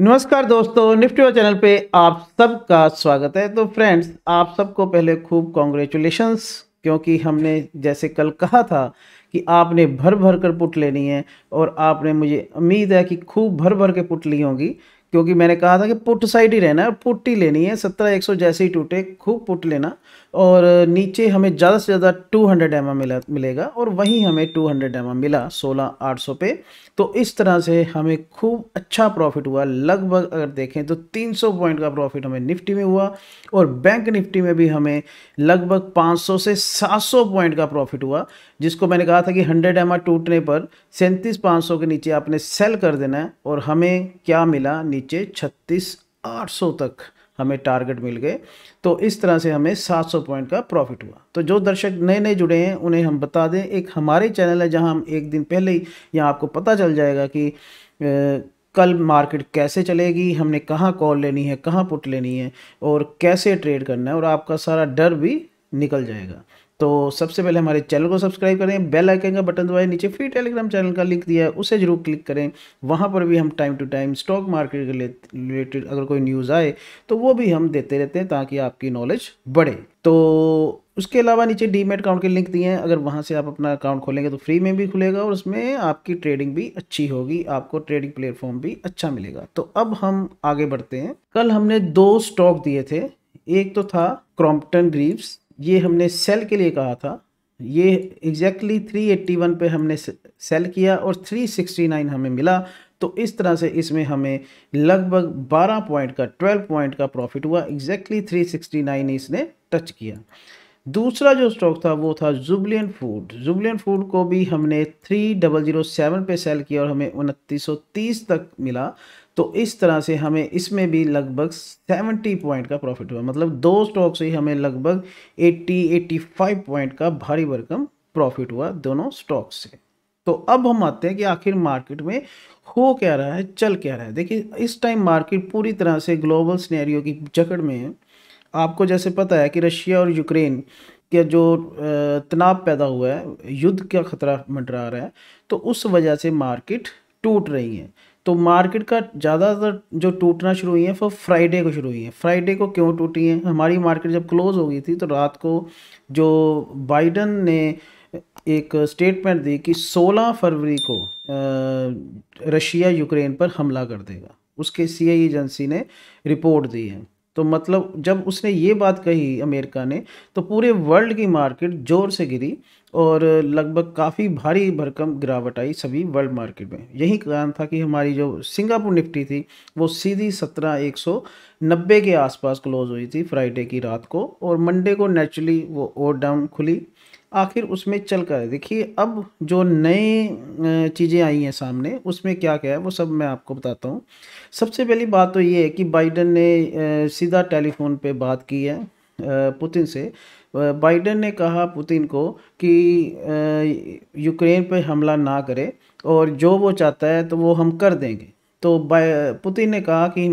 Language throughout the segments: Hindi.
नमस्कार दोस्तों निफ्टी वो चैनल पे आप सबका स्वागत है तो फ्रेंड्स आप सबको पहले खूब कॉन्ग्रेचुलेशंस क्योंकि हमने जैसे कल कहा था कि आपने भर भर कर पुट लेनी है और आपने मुझे उम्मीद है कि खूब भर भर के पुट ली होंगी क्योंकि मैंने कहा था कि पुट साइड ही रहना है पुट ही लेनी है सत्रह एक सौ जैसे ही टूटे खूब पुट लेना और नीचे हमें ज़्यादा से ज़्यादा 200 हंड्रेड mm मिला मिलेगा और वहीं हमें 200 हंड्रेड मिला 16800 पे तो इस तरह से हमें खूब अच्छा प्रॉफिट हुआ लगभग अगर देखें तो 300 पॉइंट का प्रॉफिट हमें निफ्टी में हुआ और बैंक निफ्टी में भी हमें लगभग 500 से 700 पॉइंट का प्रॉफिट हुआ जिसको मैंने कहा था कि हंड्रेड एम टूटने पर सैंतीस पाँच के नीचे आपने सेल कर देना है और हमें क्या मिला नीचे छत्तीस आठ तक हमें टारगेट मिल गए तो इस तरह से हमें 700 पॉइंट का प्रॉफिट हुआ तो जो दर्शक नए नए जुड़े हैं उन्हें हम बता दें एक हमारे चैनल है जहां हम एक दिन पहले ही यहाँ आपको पता चल जाएगा कि ए, कल मार्केट कैसे चलेगी हमने कहाँ कॉल लेनी है कहाँ पुट लेनी है और कैसे ट्रेड करना है और आपका सारा डर भी निकल जाएगा तो सबसे पहले हमारे चैनल को सब्सक्राइब करें बेल आइकन का बटन दबाएं नीचे फ्री टेलीग्राम चैनल का लिंक दिया है उसे जरूर क्लिक करें वहाँ पर भी हम time to time stock market के रिलेटेड अगर कोई न्यूज़ आए तो वो भी हम देते रहते हैं ताकि आपकी नॉलेज बढ़े तो उसके अलावा नीचे डीमेट अकाउंट के लिंक दिए हैं अगर वहाँ से आप अपना अकाउंट खोलेंगे तो फ्री में भी खुलेगा और उसमें आपकी ट्रेडिंग भी अच्छी होगी आपको ट्रेडिंग प्लेटफॉर्म भी अच्छा मिलेगा तो अब हम आगे बढ़ते हैं कल हमने दो स्टॉक दिए थे एक तो था क्रॉम्पटन ग्रीव्स ये हमने सेल के लिए कहा था ये एग्जैक्टली exactly 381 पे हमने सेल किया और 369 हमें मिला तो इस तरह से इसमें हमें लगभग 12 पॉइंट का 12 पॉइंट का प्रॉफिट हुआ एग्जैक्टली exactly 369 इसने टच किया दूसरा जो स्टॉक था वो था जुबलियन फूड जुबलियन फूड को भी हमने थ्री डबल जीरो सेवन पे सेल किया और हमें उनतीस सौ तीस तक मिला तो इस तरह से हमें इसमें भी लगभग 70 पॉइंट का प्रॉफिट हुआ मतलब दो स्टॉक से ही हमें लगभग 80 85 पॉइंट का भारी भरकम प्रॉफिट हुआ दोनों स्टॉक से तो अब हम आते हैं कि आखिर मार्केट में हो क्या रहा है चल क्या रहा है देखिए इस टाइम मार्केट पूरी तरह से ग्लोबल स्नैरियो की जकड़ में है आपको जैसे पता है कि रशिया और यूक्रेन के जो तनाव पैदा हुआ है युद्ध का खतरा मंडरा रहा है तो उस वजह से मार्केट टूट रही है तो मार्केट का ज़्यादातर जो टूटना शुरू हुई है वो फ्राइडे को शुरू हुई है फ्राइडे को क्यों टूटी है हमारी मार्केट जब क्लोज हो गई थी तो रात को जो बाइडन ने एक स्टेटमेंट दी कि 16 फरवरी को रशिया यूक्रेन पर हमला कर देगा उसके सी e एजेंसी ने रिपोर्ट दी है तो मतलब जब उसने ये बात कही अमेरिका ने तो पूरे वर्ल्ड की मार्केट ज़ोर से गिरी और लगभग काफ़ी भारी भरकम गिरावट आई सभी वर्ल्ड मार्केट में यही कारण था कि हमारी जो सिंगापुर निफ्टी थी वो सीधी सत्रह एक सौ नब्बे के आसपास क्लोज हुई थी फ्राइडे की रात को और मंडे को नेचुरली वो ओवर डाउन खुली आखिर उसमें चल कर देखिए अब जो नए चीज़ें आई हैं सामने उसमें क्या क्या है वो सब मैं आपको बताता हूँ सबसे पहली बात तो ये है कि बाइडन ने सीधा टेलीफोन पर बात की है पुतिन से बाइडेन ने कहा पुतिन को कि यूक्रेन पर हमला ना करे और जो वो चाहता है तो वो हम कर देंगे तो पुतिन ने कहा कि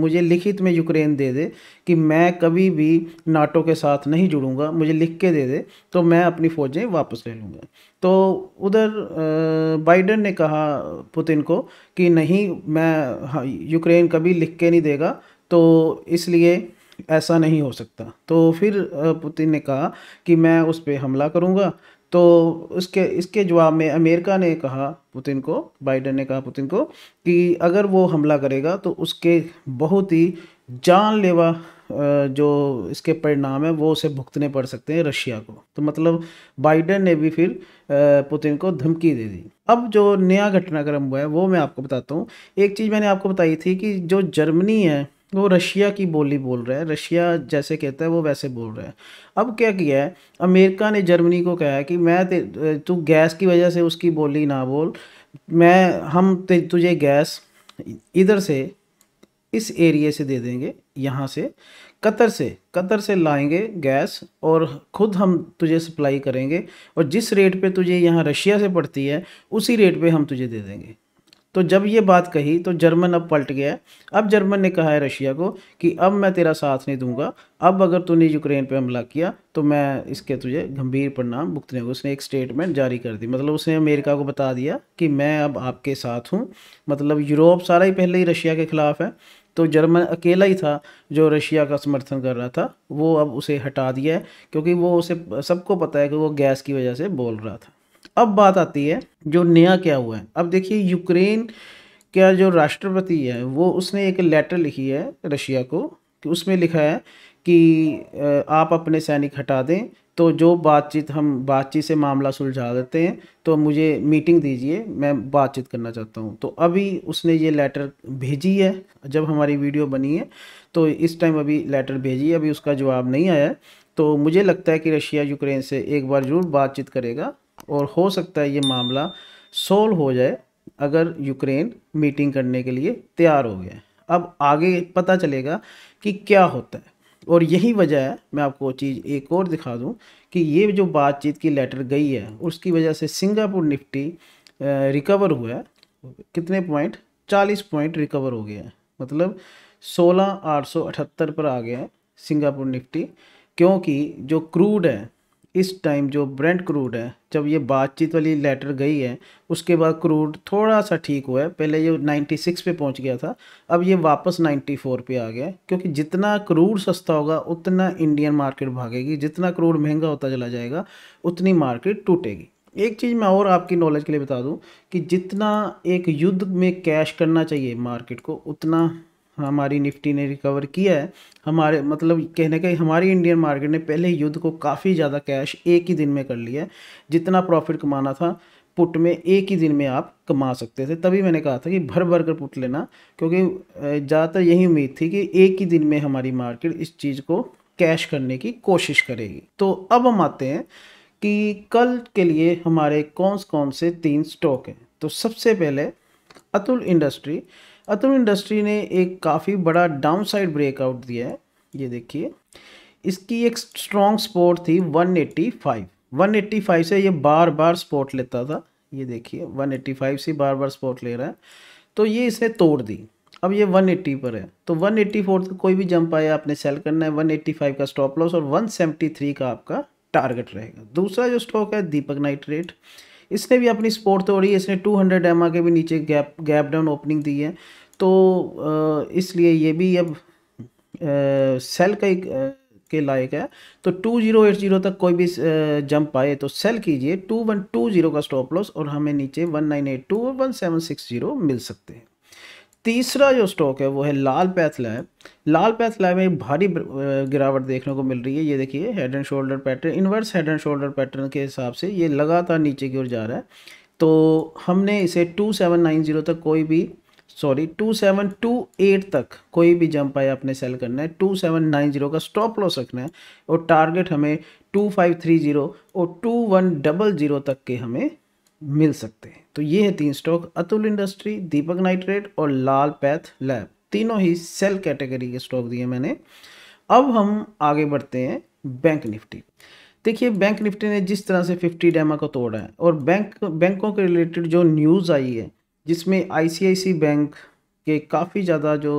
मुझे लिखित में यूक्रेन दे दे कि मैं कभी भी नाटो के साथ नहीं जुड़ूंगा मुझे लिख के दे दे तो मैं अपनी फ़ौजें वापस ले लूँगा तो उधर बाइडन ने कहा पुतिन को कि नहीं मैं हाँ, यूक्रेन कभी लिख के नहीं देगा तो इसलिए ऐसा नहीं हो सकता तो फिर पुतिन ने कहा कि मैं उस पर हमला करूँगा तो उसके इसके जवाब में अमेरिका ने कहा पुतिन को बाइडन ने कहा पुतिन को कि अगर वो हमला करेगा तो उसके बहुत ही जानलेवा जो इसके परिणाम है वो उसे भुगतने पड़ सकते हैं रशिया को तो मतलब बाइडन ने भी फिर पुतिन को धमकी दे दी अब जो नया घटनाक्रम हुआ है वो मैं आपको बताता हूँ एक चीज़ मैंने आपको बताई थी कि जो जर्मनी है वो रशिया की बोली बोल रहा है रशिया जैसे कहता है वो वैसे बोल रहा है अब क्या किया है अमेरिका ने जर्मनी को कहा है कि मैं तू गैस की वजह से उसकी बोली ना बोल मैं हम तुझे गैस इधर से इस एरिए से दे देंगे यहाँ से कतर से कतर से लाएंगे गैस और ख़ुद हम तुझे सप्लाई करेंगे और जिस रेट पे तुझे यहाँ रशिया से पड़ती है उसी रेट पे हम तुझे दे देंगे तो जब ये बात कही तो जर्मन अब पलट गया अब जर्मन ने कहा है रशिया को कि अब मैं तेरा साथ नहीं दूंगा अब अगर तूने यूक्रेन पे हमला किया तो मैं इसके तुझे गंभीर परिणाम भुगतने को उसने एक स्टेटमेंट जारी कर दी मतलब उसने अमेरिका को बता दिया कि मैं अब आपके साथ हूँ मतलब यूरोप सारा ही पहले ही रशिया के ख़िलाफ़ है तो जर्मन अकेला ही था जो रशिया का समर्थन कर रहा था वो अब उसे हटा दिया है क्योंकि वो उसे सबको पता है कि वो गैस की वजह से बोल रहा था अब बात आती है जो नया क्या हुआ है अब देखिए यूक्रेन का जो राष्ट्रपति है वो उसने एक लेटर लिखी है रशिया को कि उसमें लिखा है कि आप अपने सैनिक हटा दें तो जो बातचीत हम बातचीत से मामला सुलझा देते हैं तो मुझे मीटिंग दीजिए मैं बातचीत करना चाहता हूँ तो अभी उसने ये लेटर भेजी है जब हमारी वीडियो बनी है तो इस टाइम अभी लेटर भेजी है अभी उसका जवाब नहीं आया तो मुझे लगता है कि रशिया यूक्रेन से एक बार ज़रूर बातचीत करेगा और हो सकता है ये मामला सोल्व हो जाए अगर यूक्रेन मीटिंग करने के लिए तैयार हो गया अब आगे पता चलेगा कि क्या होता है और यही वजह है मैं आपको चीज़ एक और दिखा दूं कि ये जो बातचीत की लेटर गई है उसकी वजह से सिंगापुर निफ्टी रिकवर हुआ है कितने पॉइंट चालीस पॉइंट रिकवर हो गया है मतलब सोलह आठ सौ अठहत्तर पर आ गया है सिंगापुर निफ्टी क्योंकि जो क्रूड है इस टाइम जो ब्रेंड क्रूड है जब ये बातचीत वाली लेटर गई है उसके बाद क्रूड थोड़ा सा ठीक हुआ है पहले ये 96 पे पहुंच गया था अब ये वापस 94 पे आ गया क्योंकि जितना क्रूड सस्ता होगा उतना इंडियन मार्केट भागेगी जितना क्रूड महंगा होता चला जाएगा उतनी मार्केट टूटेगी एक चीज़ मैं और आपकी नॉलेज के लिए बता दूँ कि जितना एक युद्ध में कैश करना चाहिए मार्केट को उतना हमारी निफ्टी ने रिकवर किया है हमारे मतलब कहने का हमारी इंडियन मार्केट ने पहले युद्ध को काफ़ी ज़्यादा कैश एक ही दिन में कर लिया है जितना प्रॉफिट कमाना था पुट में एक ही दिन में आप कमा सकते थे तभी मैंने कहा था कि भर भर कर पुट लेना क्योंकि ज़्यादातर यही उम्मीद थी कि एक ही दिन में हमारी मार्केट इस चीज़ को कैश करने की कोशिश करेगी तो अब हम आते हैं कि कल के लिए हमारे कौन कौन से तीन स्टॉक हैं तो सबसे पहले अतुल इंडस्ट्री अतुल इंडस्ट्री ने एक काफ़ी बड़ा डाउन साइड ब्रेकआउट दिया है ये देखिए इसकी एक स्ट्रॉन्ग स्पोर्ट थी 185 185 से ये बार बार स्पोर्ट लेता था ये देखिए 185 से बार बार स्पोर्ट ले रहा है तो ये इसे तोड़ दी अब ये 180 पर है तो 184 तक कोई भी जंप आया आपने सेल करना है 185 का स्टॉप लॉस और 173 का आपका टारगेट रहेगा दूसरा जो स्टॉक है दीपक नाइट्रेट इसने भी अपनी स्पोर्ट तोड़ी इसने 200 हंड्रेड के भी नीचे गैप गैप डाउन ओपनिंग दी है तो इसलिए ये भी अब सेल का एक के लायक है तो 2080 तक कोई भी जंप आए तो सेल कीजिए 2120 का स्टॉप लॉस और हमें नीचे 1982 और 1760 मिल सकते हैं तीसरा जो स्टॉक है वो है Lal path lab Lal lab में भारी गिरावट देखने को मिल रही है ये देखिए head and shoulder pattern inverse head and shoulder pattern के हिसाब से ये लगातार नीचे की ओर जा रहा है तो हमने इसे 2790 तक कोई भी sorry two seven two eight तक कोई भी जंप आए आपने सेल करना है टू सेवन नाइन जीरो का स्टॉप लॉस रखना है और टारगेट हमें टू फाइव थ्री जीरो और टू वन डबल जीरो तक के हमें मिल सकते हैं तो ये है तीन stock Atul industry Deepak nitrate और लाल पैथ लैब तीनों ही सेल कैटेगरी के स्टॉक दिए मैंने अब हम आगे बढ़ते हैं बैंक निफ्टी देखिए बैंक निफ्टी ने जिस तरह से फिफ्टी डेमा को तोड़ा है और बैंक बैंकों के रिलेटेड जो न्यूज़ आई है जिसमें आईसीआईसी बैंक के काफ़ी ज़्यादा जो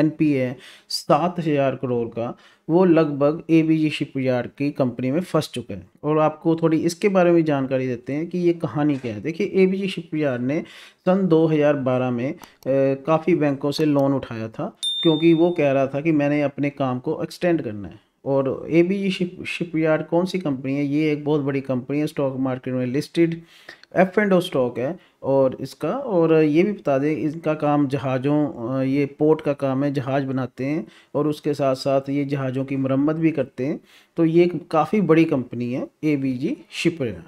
एन पी है सात हज़ार करोड़ का वो लगभग ए बी जी शिपयार्ड की कंपनी में फंस चुका है और आपको थोड़ी इसके बारे में जानकारी देते हैं कि ये कहानी क्या है देखिए ए बी जी शिपयार्ड ने सन 2012 में काफ़ी बैंकों से लोन उठाया था क्योंकि वो कह रहा था कि मैंने अपने काम को एक्सटेंड करना है और A B G ship shipyard कौन सी कंपनी है ये एक बहुत बड़ी कंपनी है स्टॉक मार्केट में listed F and O stock है और इसका और ये भी बता दें इनका काम जहाज़ों ये पोर्ट का काम है जहाज़ बनाते हैं और उसके साथ साथ ये जहाज़ों की मरम्मत भी करते हैं तो ये काफ़ी बड़ी कंपनी है ए बी जी शिपयार्ड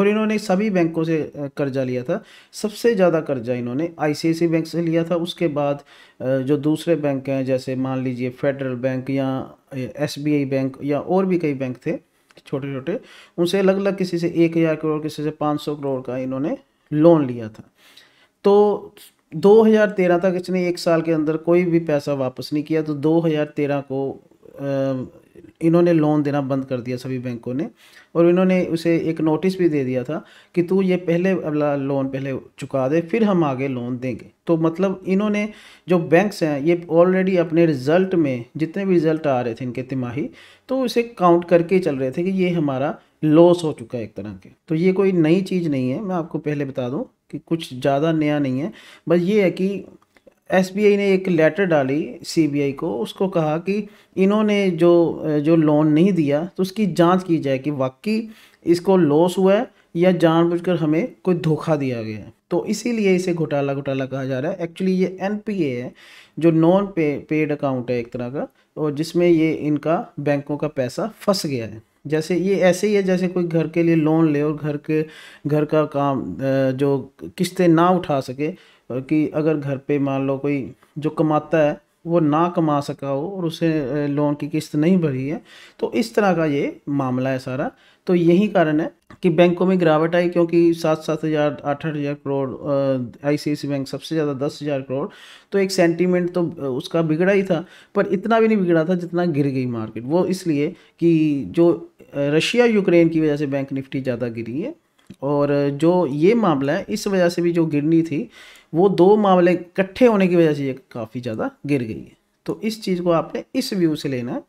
और इन्होंने सभी बैंकों से कर्जा लिया था सबसे ज़्यादा कर्जा इन्होंने आईसीआईसी बैंक से लिया था उसके बाद जो दूसरे बैंक हैं जैसे मान लीजिए फेडरल बैंक या एसबीआई बैंक या और भी कई बैंक थे छोटे छोटे उनसे अलग अलग किसी से एक हज़ार करोड़ किसी से पाँच सौ करोड़ का इन्होंने लोन लिया था तो 2013 तक इसने एक साल के अंदर कोई भी पैसा वापस नहीं किया तो 2013 को इन्होंने लोन देना बंद कर दिया सभी बैंकों ने और इन्होंने उसे एक नोटिस भी दे दिया था कि तू ये पहले अगला लोन पहले चुका दे फिर हम आगे लोन देंगे तो मतलब इन्होंने जो बैंक्स हैं ये ऑलरेडी अपने रिज़ल्ट में जितने भी रिज़ल्ट आ रहे थे इनके तिमाही तो उसे काउंट करके चल रहे थे कि ये हमारा लॉस हो चुका है एक तरह के तो ये कोई नई चीज़ नहीं है मैं आपको पहले बता दूँ कि कुछ ज़्यादा नया नहीं है बस ये है कि एसबीआई ने एक लेटर डाली सीबीआई को उसको कहा कि इन्होंने जो जो लोन नहीं दिया तो उसकी जांच की जाए कि वाकई इसको लॉस हुआ है या जानबूझकर हमें कोई धोखा दिया गया है तो इसीलिए इसे घोटाला घोटाला कहा जा रहा है एक्चुअली ये एन है जो नॉन पे पेड अकाउंट है एक तरह का और जिसमें ये इनका बैंकों का पैसा फंस गया है जैसे ये ऐसे ही है जैसे कोई घर के लिए लोन ले और घर के घर का काम जो किस्तें ना उठा सके कि अगर घर पे मान लो कोई जो कमाता है वो ना कमा सका हो और उसे लोन की किस्त नहीं भरी है तो इस तरह का ये मामला है सारा तो यही कारण है कि बैंकों में गिरावट आई क्योंकि सात सात हज़ार आठ आठ हज़ार करोड़ आई सी बैंक सबसे ज़्यादा दस हज़ार करोड़ तो एक सेंटीमेंट तो उसका बिगड़ा ही था पर इतना भी नहीं बिगड़ा था जितना गिर गई मार्केट वो इसलिए कि जो रशिया यूक्रेन की वजह से बैंक निफ्टी ज़्यादा गिरी है और जो ये मामला है इस वजह से भी जो गिरनी थी वो दो मामले इकट्ठे होने की वजह से ये काफ़ी ज़्यादा गिर गई है तो इस चीज़ को आपने इस व्यू से लेना है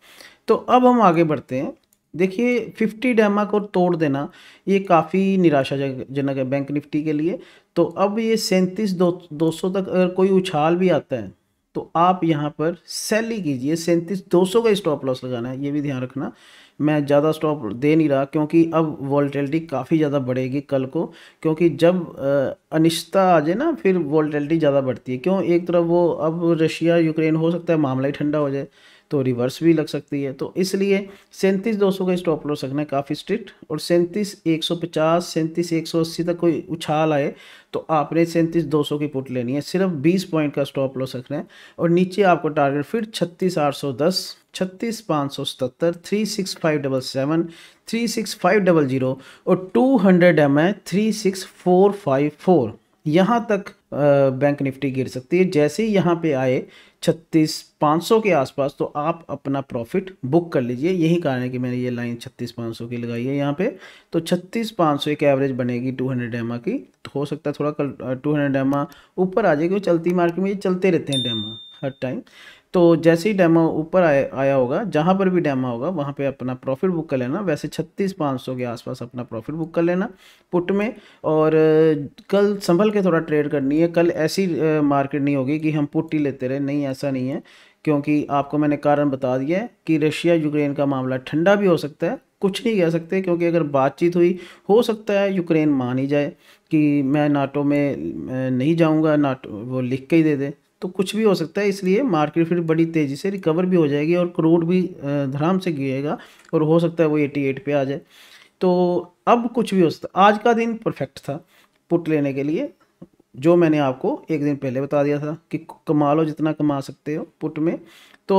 तो अब हम आगे बढ़ते हैं देखिए 50 डेमा को तोड़ देना ये काफ़ी निराशाजनक है बैंक निफ्टी के लिए तो अब ये सैंतीस दो, दो सौ तक अगर कोई उछाल भी आता है तो आप यहाँ पर सेल ही कीजिए सैंतीस दो सौ का स्टॉप लॉस लगाना है ये भी ध्यान रखना मैं ज़्यादा स्टॉप दे नहीं रहा क्योंकि अब वॉल्टिलिटी काफ़ी ज़्यादा बढ़ेगी कल को क्योंकि जब अनिश्चितता आ जाए ना फिर वॉल्टिलिटी ज़्यादा बढ़ती है क्यों एक तरफ वो अब रशिया यूक्रेन हो सकता है मामला ही ठंडा हो जाए तो रिवर्स भी लग सकती है तो इसलिए सैंतीस दो सौ का स्टॉप लॉस रखना काफ़ी स्ट्रिक्ट और सैंतीस एक सौ पचास सैंतीस एक सौ अस्सी तक कोई उछाल आए तो आपने सैंतीस दो सौ की पुट लेनी है सिर्फ बीस पॉइंट का स्टॉप लॉस रखना है और नीचे आपको टारगेट फिर छत्तीस आठ सौ दस छत्तीस पाँच सौ सतहत्तर three six five double seven three six five double zero और two hundred M A three six four five four यहाँ तक बैंक निफ्टी गिर सकती है जैसे ही यहाँ पे आए छत्तीस पाँच सौ के आसपास तो आप अपना प्रॉफिट बुक कर लीजिए यही कारण है कि मैंने ये लाइन छत्तीस पाँच सौ की लगाई है यहाँ पे तो छत्तीस पाँच सौ एक एवरेज बनेगी टू हंड्रेड डैमा की तो हो सकता है थोड़ा कल टू हंड्रेड डैमा ऊपर आ जाएगी चलती मार्केट में ये चलते रहते हैं डैमा हर टाइम तो जैसे ही डेमो ऊपर आया आया होगा जहाँ पर भी डेमो होगा वहाँ पे अपना प्रॉफिट बुक कर लेना वैसे छत्तीस पाँच सौ के आसपास अपना प्रॉफिट बुक कर लेना पुट में और कल संभल के थोड़ा ट्रेड करनी है कल ऐसी मार्केट नहीं होगी कि हम पुट ही लेते रहे नहीं ऐसा नहीं है क्योंकि आपको मैंने कारण बता दिया है कि रशिया यूक्रेन का मामला ठंडा भी हो सकता है कुछ नहीं कह सकते क्योंकि अगर बातचीत हुई हो सकता है यूक्रेन मान ही जाए कि मैं नाटो में नहीं जाऊंगा नाटो वो लिख के ही दे दे तो कुछ भी हो सकता है इसलिए मार्केट फिर बड़ी तेज़ी से रिकवर भी हो जाएगी और करोड़ भी धराम से गिरेगा और हो सकता है वो एटी एट पे आ जाए तो अब कुछ भी हो सकता आज का दिन परफेक्ट था पुट लेने के लिए जो मैंने आपको एक दिन पहले बता दिया था कि कमा लो जितना कमा सकते हो पुट में तो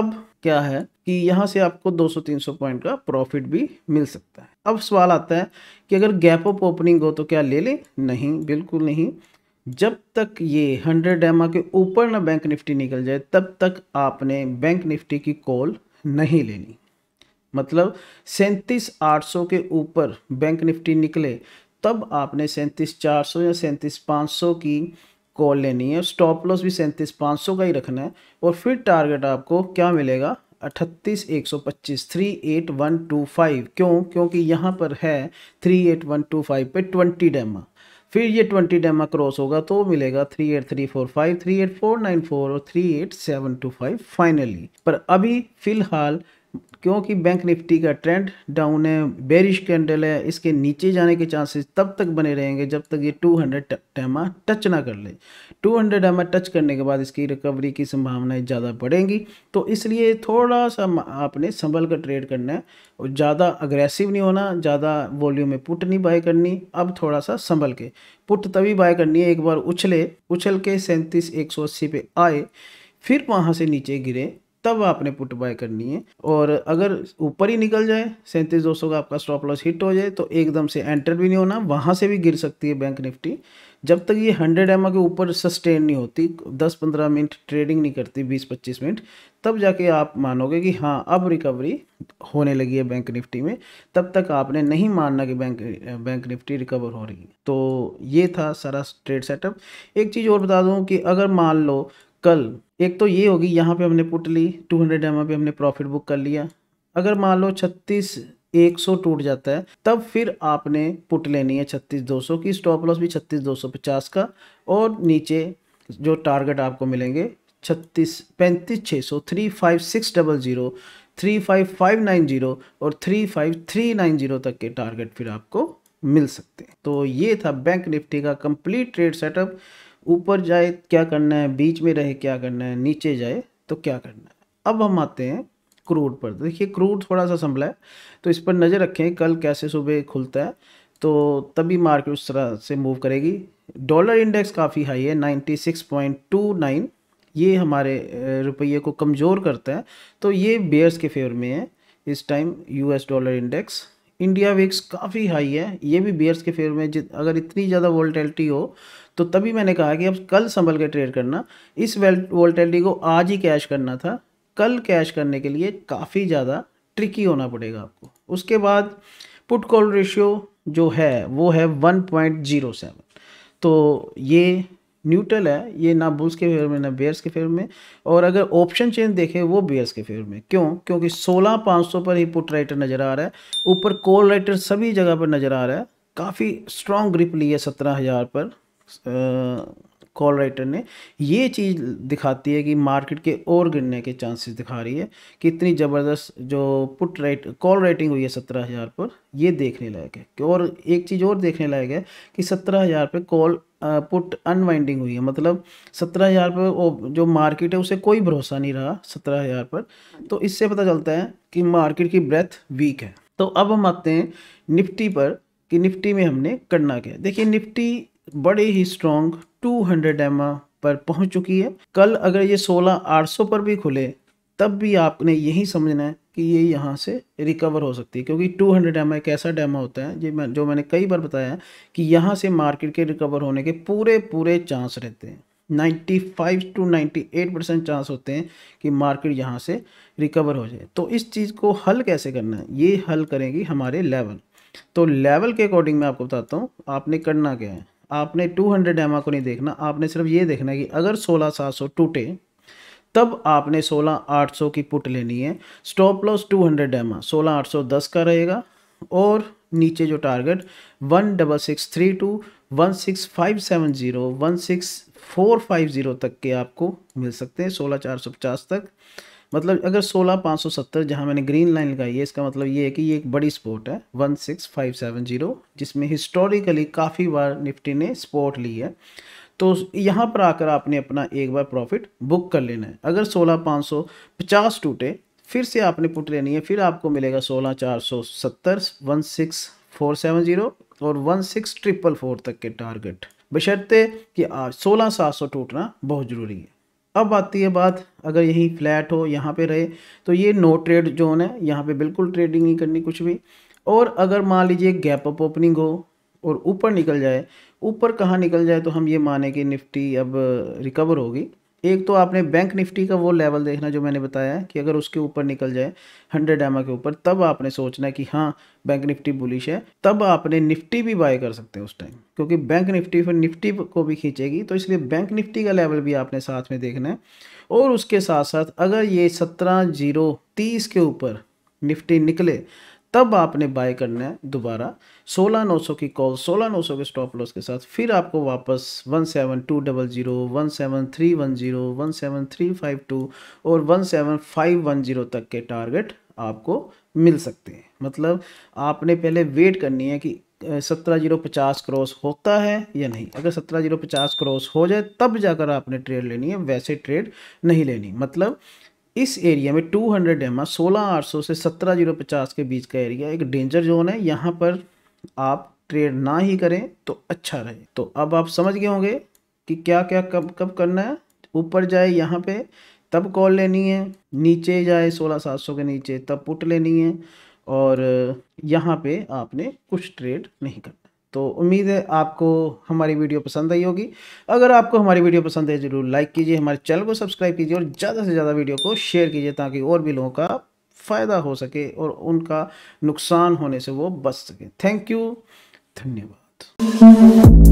अब क्या है कि यहाँ से आपको 200-300 पॉइंट का प्रॉफिट भी मिल सकता है अब सवाल आता है कि अगर गैप अप ओपनिंग हो तो क्या ले लें नहीं बिल्कुल नहीं जब तक ये हंड्रेड एम के ऊपर ना बैंक निफ्टी निकल जाए तब तक आपने बैंक निफ्टी की कॉल नहीं लेनी मतलब सैंतीस आठ सौ के ऊपर बैंक निफ्टी निकले तब आपने सैंतीस चार सौ या सैंतीस पाँच सौ की कॉल लेनी है स्टॉप लॉस भी सैंतीस पाँच सौ का ही रखना है और फिर टारगेट आपको क्या मिलेगा अठत्तीस एक सौ पच्चीस three eight one two five क्यों क्योंकि यहाँ पर है three eight one two five पे ट्वेंटी डेमा फिर ये ट्वेंटी डेमा क्रॉस होगा तो मिलेगा three eight three four five three eight four nine four और three eight seven two five finally पर अभी फिलहाल क्योंकि बैंक निफ्टी का ट्रेंड डाउन है बेरिश कैंडल है इसके नीचे जाने के चांसेस तब तक बने रहेंगे जब तक ये 200 हंड्रेड टच ना कर ले 200 हंड्रेड टच करने के बाद इसकी रिकवरी की संभावनाएं ज़्यादा बढ़ेंगी तो इसलिए थोड़ा सा आपने संभल कर ट्रेड करना है और ज़्यादा अग्रेसिव नहीं होना ज़्यादा वॉल्यूम में पुट नहीं बाय करनी अब थोड़ा सा संभल के पुट तभी बाय करनी है एक बार उछले उछल के सैंतीस एक पे आए फिर वहाँ से नीचे गिरे तब आपने पुट बाय करनी है और अगर ऊपर ही निकल जाए सैंतीस दो का आपका स्टॉप लॉस हिट हो जाए तो एकदम से एंटर भी नहीं होना वहाँ से भी गिर सकती है बैंक निफ्टी जब तक ये हंड्रेड एम के ऊपर सस्टेन नहीं होती दस पंद्रह मिनट ट्रेडिंग नहीं करती बीस पच्चीस मिनट तब जाके आप मानोगे कि हाँ अब रिकवरी होने लगी है बैंक निफ्टी में तब तक आपने नहीं मानना कि बैंक बैंक निफ्टी रिकवर हो रही है तो ये था सारा ट्रेड सेटअप एक चीज़ और बता दूँ कि अगर मान लो कल एक तो ये होगी यहाँ पे हमने पुट ली टू हंड्रेड एम पे हमने प्रॉफिट बुक कर लिया अगर मान लो छत्तीस एक सौ टूट जाता है तब फिर आपने पुट लेनी है छत्तीस दो सौ की स्टॉप लॉस भी छत्तीस दो सौ पचास का और नीचे जो टारगेट आपको मिलेंगे छत्तीस पैंतीस छः सौ three five six double zero three five five nine zero और three five three nine zero तक के टारगेट फिर आपको मिल सकते हैं तो ये था बैंक निफ्टी का कंप्लीट ट्रेड सेटअप ऊपर जाए क्या करना है बीच में रहे क्या करना है नीचे जाए तो क्या करना है अब हम आते हैं क्रूड पर तो देखिए क्रूड थोड़ा सा संभला है तो इस पर नज़र रखें कल कैसे सुबह खुलता है तो तभी मार्केट उस तरह से मूव करेगी डॉलर इंडेक्स काफ़ी हाई है नाइन ये हमारे रुपये को कमज़ोर करता है तो ये बेयर्स के फेवर में है इस time US dollar index India VIX काफ़ी हाई है ये भी बेयर्स के फेवर में अगर इतनी ज़्यादा वॉल्टेलिटी हो तो तभी मैंने कहा कि अब कल संभल के ट्रेड करना इस वोल्टेलिटी को आज ही कैश करना था कल कैश करने के लिए काफ़ी ज़्यादा ट्रिकी होना पड़ेगा आपको उसके बाद पुट कॉल रेशियो जो है वो है वन पॉइंट जीरो सेवन तो ये न्यूट्रल है ये ना बुल्स के फेवर में ना बेयर्स के फेवर में और अगर ऑप्शन चेंज देखें वो बेयर्स के फेवर में क्यों क्योंकि सोलह पाँच सौ पर ही पुट राइटर नज़र आ रहा है ऊपर कॉल राइटर सभी जगह पर नज़र आ रहा है काफ़ी स्ट्रॉन्ग ग्रिप ली है सत्रह हज़ार पर कॉल राइटर ने ये चीज़ दिखाती है कि मार्केट के और गिरने के चांसेस दिखा रही है कि इतनी ज़बरदस्त जो पुट राइट कॉल राइटिंग हुई है सत्रह हज़ार पर ये देखने लायक है कि और एक चीज़ और देखने लायक है कि सत्रह हज़ार पर कॉल पुट अनवाइंडिंग हुई है मतलब सत्रह हज़ार पर जो मार्केट है उसे कोई भरोसा नहीं रहा सत्रह हज़ार पर तो इससे पता चलता है कि मार्केट की ब्रेथ वीक है तो अब हम आते हैं निफ्टी पर कि निफ्टी में हमने करना क्या है देखिए निफ्टी बड़े ही स्ट्रॉन्ग 200 हंड्रेड पर पहुंच चुकी है कल अगर ये 16800 पर भी खुले तब भी आपने यही समझना है कि ये यहाँ से रिकवर हो सकती है क्योंकि 200 हंड्रेड एम एक ऐसा डैमा होता है जो मैं जो मैंने कई बार बताया कि यहाँ से मार्केट के रिकवर होने के पूरे पूरे चांस रहते हैं 95 टू 98 परसेंट चांस होते हैं कि मार्केट यहाँ से रिकवर हो जाए तो इस चीज़ को हल कैसे करना है ये हल करेंगी हमारे लेवल तो लेवल के अकॉर्डिंग मैं आपको बताता हूँ आपने करना क्या है आपने टू हंड्रेड एम को नहीं देखना आपने सिर्फ ये देखना है कि अगर सोलह सात सौ टूटे तब आपने सोलह आठ सौ की पुट लेनी है stop loss two hundred M सोलह आठ सौ दस का रहेगा और नीचे जो target one double six three two one six five seven zero one six four five zero तक के आपको मिल सकते हैं सोलह चार सौ पचास तक मतलब अगर सोलह पाँच सौ सत्तर जहाँ मैंने ग्रीन लाइन लगाई है इसका मतलब ये है कि ये एक बड़ी स्पोर्ट है one six five seven zero जिसमें हिस्टोरिकली काफ़ी बार निफ्टी ने स्पोर्ट ली है तो यहाँ पर आकर आपने अपना एक बार प्रॉफिट बुक कर लेना है अगर सोलह पाँच सौ पचास टूटे फिर से आपने पुट लेनी है फिर आपको मिलेगा सोलह चार सौ सत्तर one six four seven zero और वन सिक्स ट्रिपल फोर तक के टारगेट बशर्ते कि आज सोलह सात सौ टूटना बहुत ज़रूरी है अब आती है बात अगर यही फ्लैट हो यहाँ पे रहे तो ये नो ट्रेड जोन है यहाँ पे बिल्कुल ट्रेडिंग नहीं करनी कुछ भी और अगर मान लीजिए गैप अप ओपनिंग हो और ऊपर निकल जाए ऊपर कहाँ निकल जाए तो हम ये माने कि निफ्टी अब रिकवर होगी एक तो आपने बैंक निफ्टी का वो लेवल देखना जो मैंने बताया कि अगर उसके ऊपर निकल जाए हंड्रेड एम के ऊपर तब आपने सोचना है कि हाँ बैंक निफ्टी बुलिश है तब आपने निफ्टी भी बाय कर सकते हैं उस टाइम क्योंकि बैंक निफ्टी फिर निफ्टी को भी खींचेगी तो इसलिए बैंक निफ्टी का लेवल भी आपने साथ में देखना है और उसके साथ साथ अगर ये सत्रह जीरो तीस के ऊपर निफ्टी निकले तब आपने बाय करना है दोबारा सोलह नौ सौ की कॉल सोलह नौ सौ के स्टॉप लॉस के साथ फिर आपको वापस one seven two double zero one seven three one zero one seven three five two और one seven five one zero तक के टारगेट आपको मिल सकते हैं मतलब आपने पहले वेट करनी है कि सत्रह जीरो पचास क्रॉस होता है या नहीं अगर सत्रह जीरो पचास क्रॉस हो जाए तब जाकर आपने ट्रेड लेनी है वैसे ट्रेड नहीं लेनी मतलब इस एरिया में 200 हंड्रेड एम सोलह आठ सौ से सत्रह जीरो पचास के बीच का एरिया एक डेंजर जोन है यहाँ पर आप ट्रेड ना ही करें तो अच्छा रहे तो अब आप समझ गए होंगे कि क्या क्या कब कब करना है ऊपर जाए यहाँ पे तब कॉल लेनी है नीचे जाए सोलह सात सौ के नीचे तब पुट लेनी है और यहाँ पे आपने कुछ ट्रेड नहीं करना तो उम्मीद है आपको हमारी वीडियो पसंद आई होगी अगर आपको हमारी वीडियो पसंद है ज़रूर लाइक कीजिए हमारे चैनल को सब्सक्राइब कीजिए और ज़्यादा से ज़्यादा वीडियो को शेयर कीजिए ताकि और भी लोगों का फ़ायदा हो सके और उनका नुकसान होने से वो बच सकें थैंक यू धन्यवाद